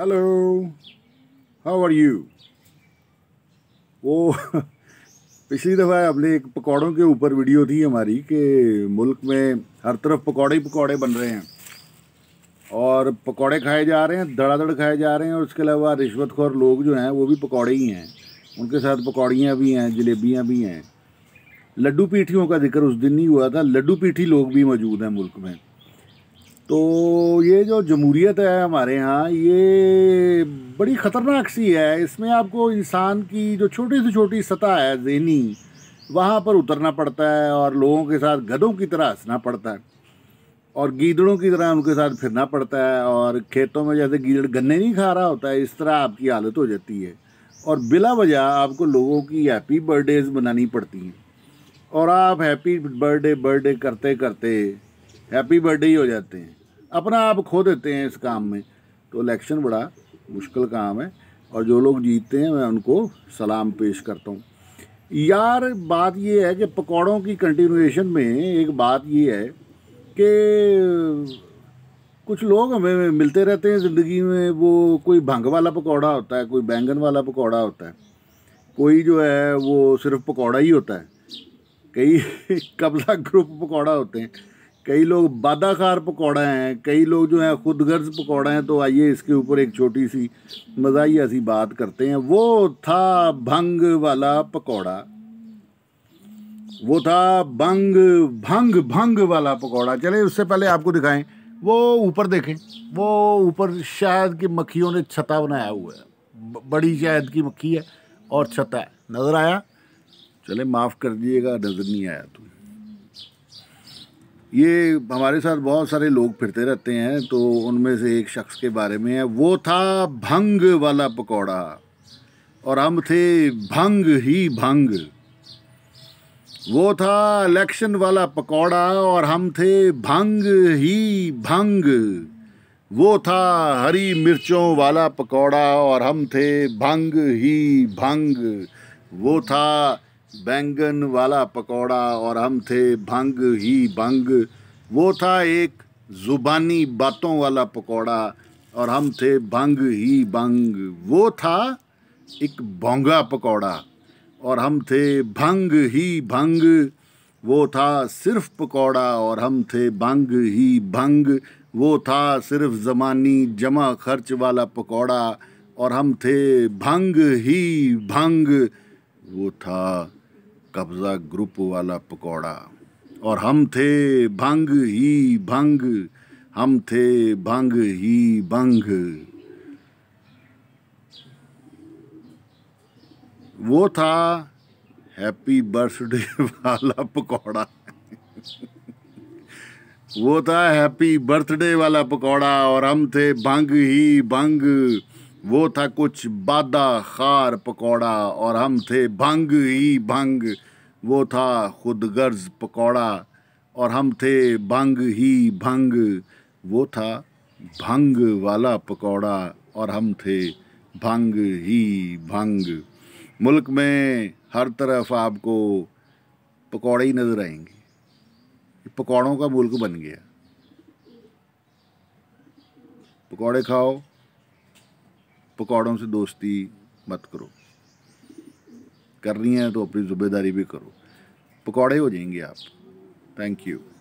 Hello how are you? वो पिछली दफ़ा हमने एक पकौड़ों के ऊपर वीडियो थी हमारी कि मुल्क में हर तरफ पकौड़े ही पकौड़े बन रहे हैं और पकौड़े खाए जा रहे हैं धड़ाधड़ खाए जा रहे हैं और उसके अलावा रिश्वतखोर लोग जो हैं वो भी पकौड़े ही हैं उनके साथ पकौड़ियाँ भी हैं जलेबियाँ भी हैं लड्डू पीठियों का जिक्र उस दिन नहीं हुआ था लड्डू पीठी लोग भी मौजूद हैं मुल्क में तो ये जो जमहूरीत है हमारे यहाँ ये बड़ी ख़तरनाक सी है इसमें आपको इंसान की जो छोटी से छोटी सतह है जहनी वहाँ पर उतरना पड़ता है और लोगों के साथ गधों की तरह हंसना पड़ता है और गीदड़ों की तरह उनके साथ फिरना पड़ता है और खेतों में जैसे गीदड़ गन्ने नहीं खा रहा होता है इस तरह आपकी हालत हो जाती है और बिला वजह आपको लोगों की हैप्पी बर्थडेज मनानी पड़ती हैं और आप हैप्पी बर्थडे बर्थडे करते करते हैप्पी बर्थडे ही हो जाते हैं अपना आप खो देते हैं इस काम में तो इलेक्शन बड़ा मुश्किल काम है और जो लोग जीतते हैं मैं उनको सलाम पेश करता हूँ यार बात ये है कि पकौड़ों की कंटिन्यूएशन में एक बात ये है कि कुछ लोग हमें मिलते रहते हैं ज़िंदगी में वो कोई भंग वाला पकौड़ा होता है कोई बैंगन वाला पकौड़ा होता है कोई जो है वो सिर्फ पकौड़ा ही होता है कई कबला ग्रुप पकौड़ा होते हैं कई लोग बादाखार पकौड़ा हैं कई लोग जो हैं खुद गर्ज पकौड़ा हैं तो आइए इसके ऊपर एक छोटी सी मजाही सी बात करते हैं वो था भंग वाला पकौड़ा वो था भंग भंग भंग वाला पकौड़ा चले उससे पहले आपको दिखाएं वो ऊपर देखें वो ऊपर शायद की मक्खियों ने छता बनाया हुआ है बड़ी शायद की मक्खी है और छता है नज़र आया चले माफ़ कर दिएगा नज़र नहीं आया तो ये हमारे साथ बहुत सारे लोग फिरते रहते हैं तो उनमें से एक शख्स के बारे में है वो था भंग वाला पकौड़ा और हम थे भंग ही भंग वो था इलेक्शन वाला पकौड़ा और हम थे भंग ही भंग वो था हरी मिर्चों वाला पकौड़ा और हम थे भंग ही भंग वो था बैंगन वाला पकौड़ा और हम थे भंग ही भंग वो था एक ज़ुबानी बातों वाला पकौड़ा और हम थे भंग ही भंग वो था एक भोंगा पकौड़ा और हम थे भंग ही भंग वो था सिर्फ पकौड़ा और हम थे भंग ही भंग वो था सिर्फ ज़मानी जमा खर्च वाला पकौड़ा और हम थे भंग ही भंग वो था कब्जा ग्रुप वाला पकौड़ा और हम थे भंग ही भंग हम थे भंग ही भंग वो था हैप्पी बर्थडे वाला पकौड़ा वो था हैप्पी बर्थडे वाला पकौड़ा और हम थे भंग ही भंग वो था कुछ बादा खार पकौड़ा और हम थे भंग ही भंग वो था खुद गर्ज पकौड़ा और हम थे भंग ही भंग वो था भंग वाला पकौड़ा और हम थे भंग ही भंग मुल्क में हर तरफ आपको पकौड़े ही नज़र आएंगे पकौड़ों का मुल्क बन गया पकौड़े खाओ पकौड़ों से दोस्ती मत करो करनी है तो अपनी ज़िम्मेदारी भी करो पकौड़े हो जाएंगे आप थैंक यू